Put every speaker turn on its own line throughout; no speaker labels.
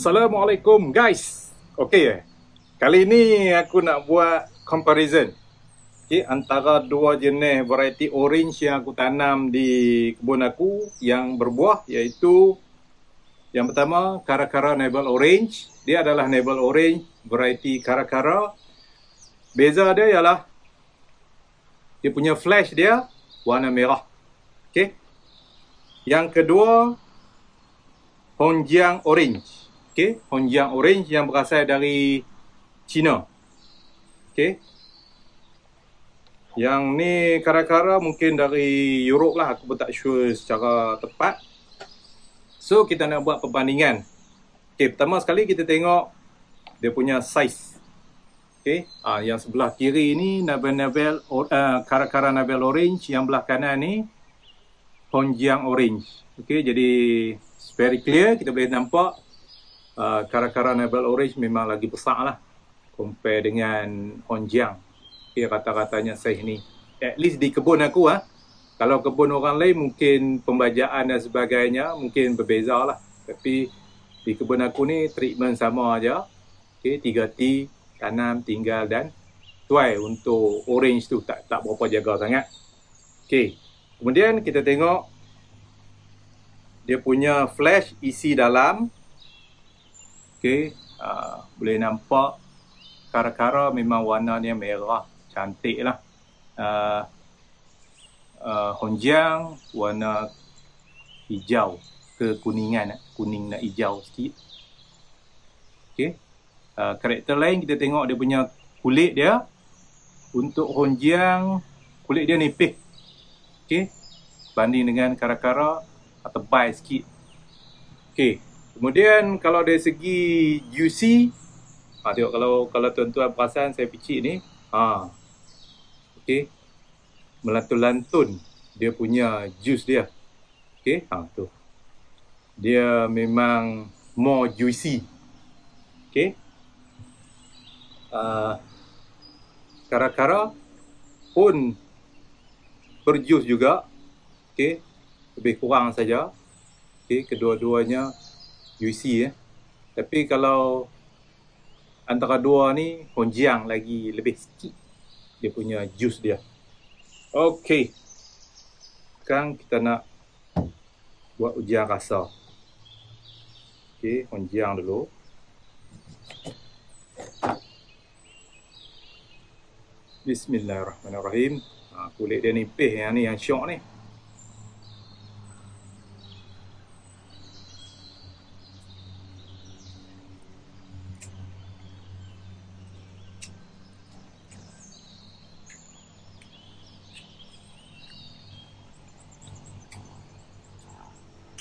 Assalamualaikum guys. Okey. Eh? Kali ini aku nak buat comparison. Okey, antara dua jenis variety orange yang aku tanam di kebun aku yang berbuah iaitu yang pertama Karakara Navel Orange. Dia adalah Navel Orange variety Karakara. Beza dia ialah dia punya flash dia warna merah. Okey. Yang kedua Hongjiang Orange okey honjang orange yang berasal dari China okay. yang ni kara-kara mungkin dari Europe lah aku pun tak sure secara tepat so kita nak buat perbandingan okey pertama sekali kita tengok dia punya size okay. ha, ah, yang sebelah kiri ni navel navel ah, kara-kara uh, navel orange yang belah kanan ni honjang orange okay. jadi very clear kita boleh nampak kara-kara ah, Nebel Orange memang lagi besar lah compare dengan Onjiang dia kata-katanya saya ni at least di kebun aku ah kalau kebun orang lain mungkin pembajaan dan sebagainya mungkin berbeza lah tapi di kebun aku ni treatment sama aja okay, 3T tanam tinggal dan tuai untuk orange tu tak tak berapa jaga sangat okey kemudian kita tengok dia punya flash isi dalam Okey, uh, boleh nampak kara-kara memang warna dia merah, cantik lah. Uh, ah, uh, ah, honjang warna hijau ke kuningan, kuning nak hijau sikit. Okey, uh, karakter lain kita tengok dia punya kulit dia. Untuk honjang, kulit dia nipih. Okey, banding dengan kara-kara, tebal sikit. Okey, Kemudian kalau dari segi juicy, ha, tengok kalau kalau tuan-tuan perasan saya picit ni, ha. Okey. Melantun-lantun dia punya jus dia. Okey, ha tu. Dia memang more juicy. Okey. Uh, ah, kara-kara pun berjus juga. Okey. Lebih kurang saja. Okey, kedua-duanya UC ya. Tapi kalau antara dua ni Hongjiang lagi lebih sikit dia punya jus dia. Okey. Sekarang kita nak buat ujian rasa. Okey, Hongjiang dulu. Bismillahirrahmanirrahim. Ha, kulit dia nipis yang ni yang syok ni.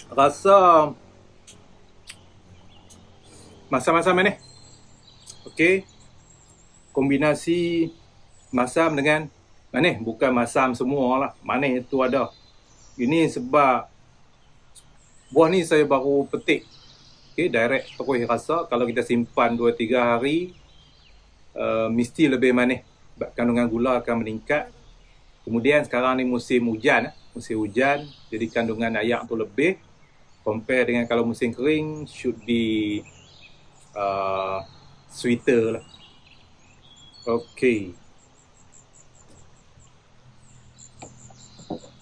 rasa masam-masam eh ni. Okey. Kombinasi masam dengan manis. Ah, bukan masam semua lah. Manis tu ada. Ini sebab buah ni saya baru petik. Okey, direct terus rasa. Kalau kita simpan 2-3 hari, uh, mesti lebih manis. Sebab kandungan gula akan meningkat. Kemudian sekarang ni musim hujan. Eh. Musim hujan. Jadi kandungan ayak tu lebih compare dengan kalau musim kering should be uh, sweeter lah Okay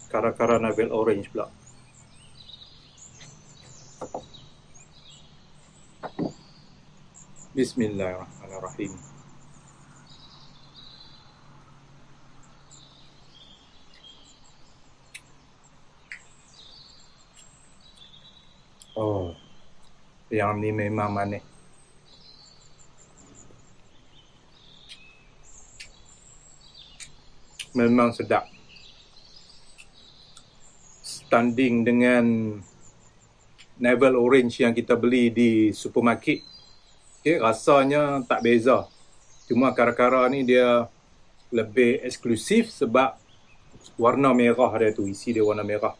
Kara-kara navel Orange pula Bismillahirrahmanirrahim. Oh, yang ni memang manis. Memang sedap. Standing dengan Neville Orange yang kita beli di supermarket. Okay, rasanya tak beza. Cuma kara-kara ni dia lebih eksklusif sebab warna merah dia tu. Isi dia warna merah.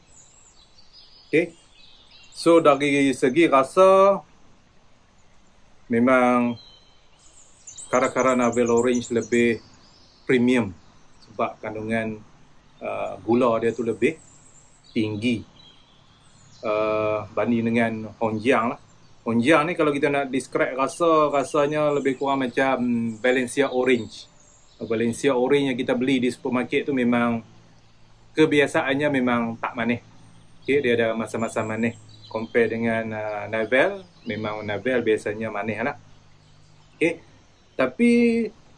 Okay. So dari segi rasa memang kara-kara navel Orange lebih premium sebab kandungan uh, gula dia tu lebih tinggi uh, banding dengan Hongjiang lah. Hongjiang ni kalau kita nak describe rasa, rasanya lebih kurang macam Valencia Orange. Valencia Orange yang kita beli di supermarket tu memang kebiasaannya memang tak manis. Okay, dia ada masa-masa manis compare dengan uh, Nabel, memang Nabel biasanya manis lah. Okay. Tapi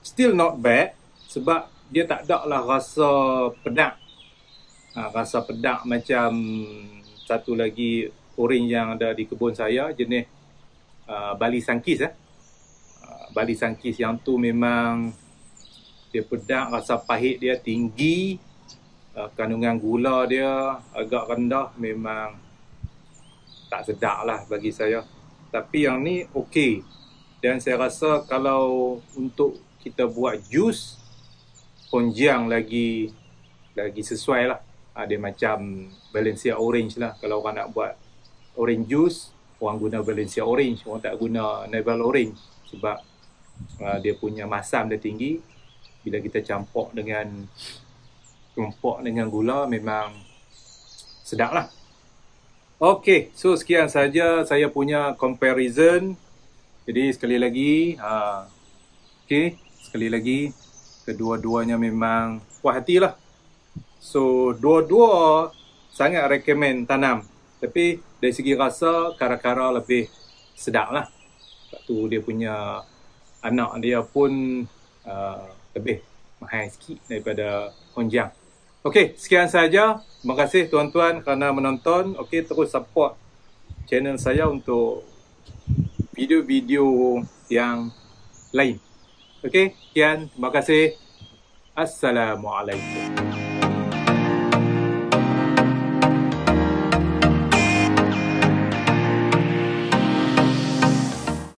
still not bad sebab dia tak ada lah rasa pedak. Ha, rasa pedak macam satu lagi orange yang ada di kebun saya jenis uh, Bali Sangkis eh. Uh, Bali Sangkis yang tu memang dia pedak rasa pahit dia tinggi uh, kandungan gula dia agak rendah memang tak sedap lah bagi saya. Tapi yang ni okey. Dan saya rasa kalau untuk kita buat jus, ponjiang lagi lagi sesuai lah. Ada ah, macam Valencia Orange lah. Kalau orang nak buat orange juice, orang guna Valencia Orange. Orang tak guna Neval Orange sebab uh, dia punya masam dia tinggi. Bila kita campur dengan campur dengan gula memang sedap lah. Okey, so sekian saja saya punya comparison. Jadi sekali lagi, uh, ha, okay, sekali lagi kedua-duanya memang puas hati So, dua-dua sangat recommend tanam. Tapi dari segi rasa, kara-kara lebih sedap lah. Sebab tu dia punya anak dia pun uh, lebih mahal sikit daripada konjang. Okey, sekian saja. Terima kasih tuan-tuan kerana menonton. Okey, terus support channel saya untuk video-video yang lain. Okey, sekian. Terima kasih. Assalamualaikum.